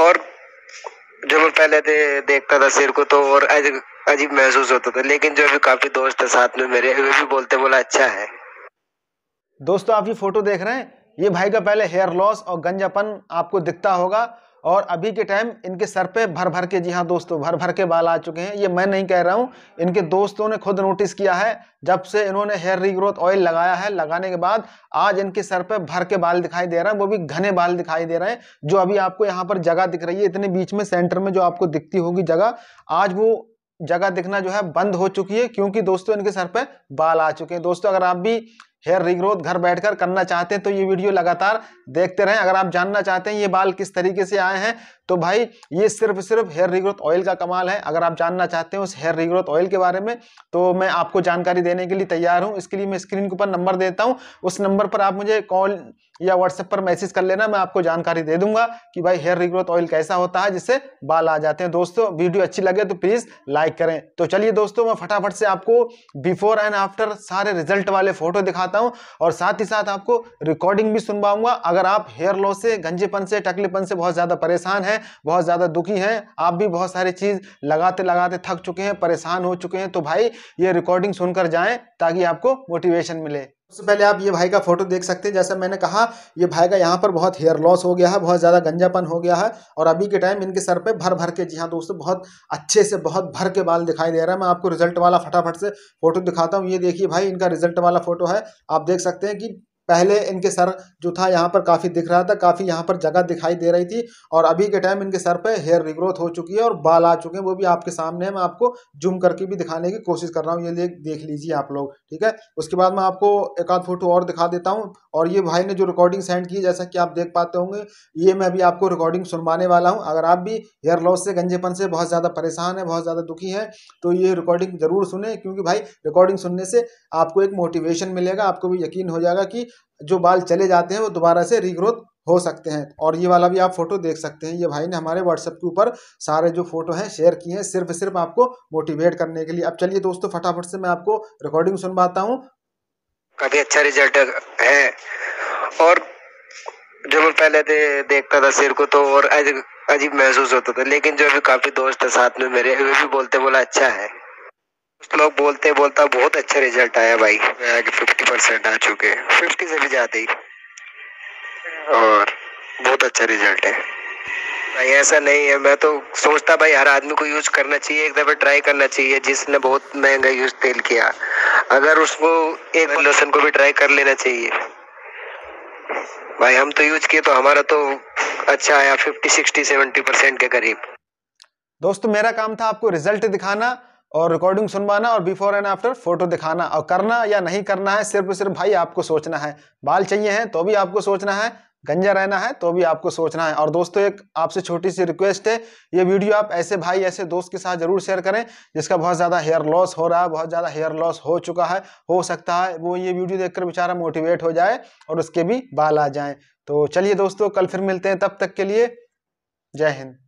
और जब मैं पहले दे, देखता था सिर को तो और अजीब महसूस होता था लेकिन जो अभी काफी दोस्त थे साथ में मेरे वे भी बोलते बोला अच्छा है दोस्तों आप ये फोटो देख रहे हैं ये भाई का पहले हेयर लॉस और गंजापन आपको दिखता होगा और अभी के टाइम इनके सर पे भर भर के जी हाँ दोस्तों भर भर के बाल आ चुके हैं ये मैं नहीं कह रहा हूँ इनके दोस्तों ने खुद नोटिस किया है जब से इन्होंने हेयर रीग्रोथ ऑयल लगाया है लगाने के बाद आज इनके सर पे भर के बाल दिखाई दे रहे हैं वो भी घने बाल दिखाई दे रहे हैं जो अभी आपको यहाँ पर जगह दिख रही है इतने बीच में सेंटर में जो आपको दिखती होगी जगह आज वो जगह दिखना जो है बंद हो चुकी है क्योंकि दोस्तों इनके सर पे बाल आ चुके हैं दोस्तों अगर आप भी हेयर रिग्रोथ घर बैठकर करना चाहते हैं तो ये वीडियो लगातार देखते रहें अगर आप जानना चाहते हैं ये बाल किस तरीके से आए हैं तो भाई ये सिर्फ सिर्फ हेयर रिग्रोथ ऑयल का कमाल है अगर आप जानना चाहते हैं उस हेयर रिग्रोथ ऑयल के बारे में तो मैं आपको जानकारी देने के लिए तैयार हूँ इसके लिए मैं स्क्रीन के ऊपर नंबर देता हूँ उस नंबर पर आप मुझे कॉल या व्हाट्सएप पर मैसेज कर लेना मैं आपको जानकारी दे दूंगा कि भाई हेयर रिग्रोथ ऑयल कैसा होता है जिससे बाल आ जाते हैं दोस्तों वीडियो अच्छी लगे तो प्लीज़ लाइक करें तो चलिए दोस्तों मैं फटाफट से आपको बिफोर एंड आफ्टर सारे रिजल्ट वाले फोटो दिखाता हूँ और साथ ही साथ आपको रिकॉर्डिंग भी सुनवाऊंगा अगर आप हेयर लॉस से गंजेपन से टकलेपन से बहुत ज़्यादा परेशान हैं बहुत ज़्यादा दुखी हैं आप भी बहुत सारी चीज़ लगाते लगाते थक चुके हैं परेशान हो चुके हैं तो भाई ये रिकॉर्डिंग सुनकर जाएँ ताकि आपको मोटिवेशन मिले सबसे पहले आप ये भाई का फोटो देख सकते हैं जैसा मैंने कहा ये भाई का यहाँ पर बहुत हेयर लॉस हो गया है बहुत ज़्यादा गंजापन हो गया है और अभी के टाइम इनके सर पे भर भर के जी हाँ दोस्तों बहुत अच्छे से बहुत भर के बाल दिखाई दे रहा है मैं आपको रिजल्ट वाला फटाफट से फोटो दिखाता हूँ ये देखिए भाई इनका रिजल्ट वाला फोटो है आप देख सकते हैं कि पहले इनके सर जो था यहाँ पर काफ़ी दिख रहा था काफ़ी यहाँ पर जगह दिखाई दे रही थी और अभी के टाइम इनके सर पर हेयर रिग्रोथ हो चुकी है और बाल आ चुके हैं वो भी आपके सामने मैं आपको जूम करके भी दिखाने की कोशिश कर रहा हूँ ये देख लीजिए आप लोग ठीक है उसके बाद मैं आपको एक आध फोटो और दिखा देता हूँ और ये भाई ने जो रिकॉर्डिंग सेंड की जैसा कि आप देख पाते होंगे ये मैं अभी आपको रिकॉर्डिंग सुनवाने वाला हूँ अगर आप भी हेयर लॉस से गंजेपन से बहुत ज़्यादा परेशान है बहुत ज़्यादा दुखी है तो ये रिकॉर्डिंग ज़रूर सुने क्योंकि भाई रिकॉर्डिंग सुनने से आपको एक मोटिवेशन मिलेगा आपको भी यकीन हो जाएगा कि जो बाल चले जाते हैं वो दोबारा से रीग्रोथ हो सकते हैं और ये वाला भी आप फोटो देख सकते हैं ये भाई ने हमारे व्हाट्सएप के ऊपर सारे जो फोटो हैं शेयर किए हैं सिर्फ सिर्फ आपको मोटिवेट करने के लिए अब चलिए दोस्तों फटाफट से मैं आपको रिकॉर्डिंग सुनवाता हूँ काफ़ी अच्छा रिजल्ट है और जो मैं पहले दे, देखता था सिर को तो और अजीब महसूस होता था लेकिन जो भी काफ़ी दोस्त है साथ में मेरे वे भी बोलते बोला अच्छा है कुछ लोग बोलते बोलता बहुत अच्छा रिजल्ट आया भाई आगे फिफ्टी परसेंट आ चुके फिफ्टी से भी ज़्यादा ही और बहुत अच्छा रिजल्ट है भाई ऐसा नहीं है मैं तो सोचता भाई हर आदमी को यूज करना चाहिए एक दफा ट्राई करना चाहिए जिसने बहुत महंगा यूज तेल किया अगर उसको एक लोशन को भी ट्राई कर लेना चाहिए भाई हम तो यूज किए तो हमारा तो अच्छा आया फिफ्टी सिक्सटी सेवेंटी परसेंट के करीब दोस्तों मेरा काम था आपको रिजल्ट दिखाना और रिकॉर्डिंग सुनवाना और बिफोर एंड आफ्टर फोटो दिखाना और करना या नहीं करना है सिर्फ सिर्फ भाई आपको सोचना है बाल चाहिए हैं तो भी आपको सोचना है गंजा रहना है तो भी आपको सोचना है और दोस्तों एक आपसे छोटी सी रिक्वेस्ट है ये वीडियो आप ऐसे भाई ऐसे दोस्त के साथ जरूर शेयर करें जिसका बहुत ज़्यादा हेयर लॉस हो रहा है बहुत ज़्यादा हेयर लॉस हो चुका है हो सकता है वो ये वीडियो देखकर बेचारा मोटिवेट हो जाए और उसके भी बाल आ जाए तो चलिए दोस्तों कल फिर मिलते हैं तब तक के लिए जय हिंद